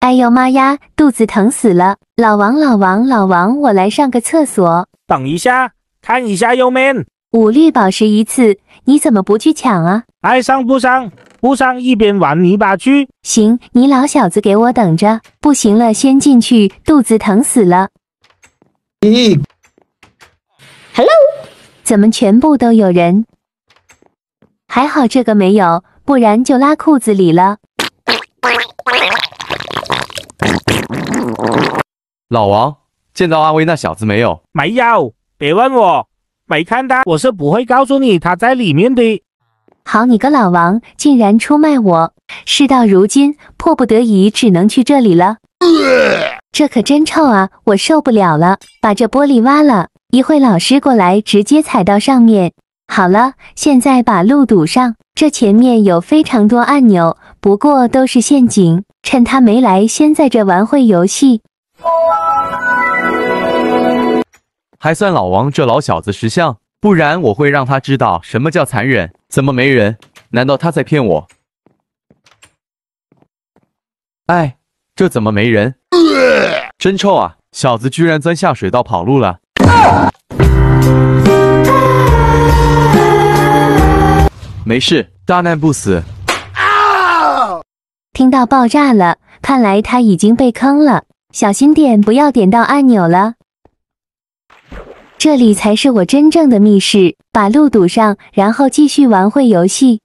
哎呦妈呀，肚子疼死了！老王，老王，老王，我来上个厕所。等一下，看一下右面五绿宝石一次，你怎么不去抢啊？爱上不上不上，一边玩泥巴去。行，你老小子给我等着。不行了，先进去，肚子疼死了。咦？Hello？怎么全部都有人？还好这个没有，不然就拉裤子里了。老王见到阿威那小子没有？没有，别问我，没看到。我是不会告诉你他在里面的。好，你个老王，竟然出卖我！事到如今，迫不得已，只能去这里了。这可真臭啊！我受不了了，把这玻璃挖了。一会老师过来，直接踩到上面。好了，现在把路堵上。这前面有非常多按钮，不过都是陷阱。趁他没来，先在这玩会游戏。还算老王这老小子识相，不然我会让他知道什么叫残忍。怎么没人？难道他在骗我？哎，这怎么没人？真臭啊！小子居然钻下水道跑路了！没事，大难不死。听到爆炸了，看来他已经被坑了。小心点，不要点到按钮了。这里才是我真正的密室，把路堵上，然后继续玩会游戏。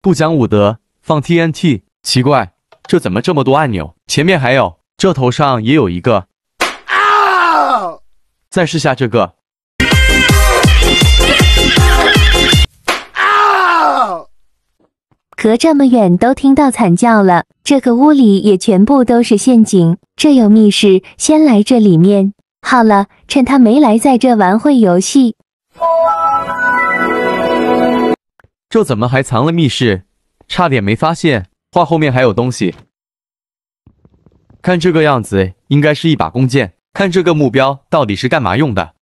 不讲武德，放 TNT。奇怪，这怎么这么多按钮？前面还有，这头上也有一个。啊！再试下这个。隔这么远都听到惨叫了，这个屋里也全部都是陷阱。这有密室，先来这里面。好了，趁他没来，在这玩会游戏。这怎么还藏了密室？差点没发现。画后面还有东西。看这个样子，应该是一把弓箭。看这个目标，到底是干嘛用的？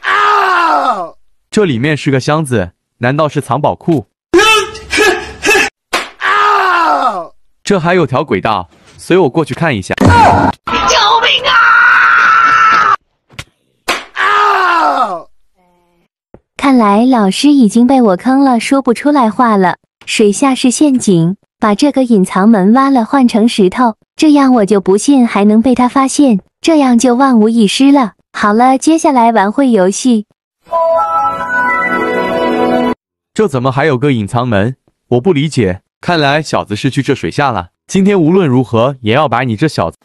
啊！这里面是个箱子。难道是藏宝库？这还有条轨道，随我过去看一下。救命啊！啊！看来老师已经被我坑了，说不出来话了。水下是陷阱，把这个隐藏门挖了，换成石头，这样我就不信还能被他发现，这样就万无一失了。好了，接下来玩会游戏。这怎么还有个隐藏门？我不理解。看来小子是去这水下了。今天无论如何也要把你这小子。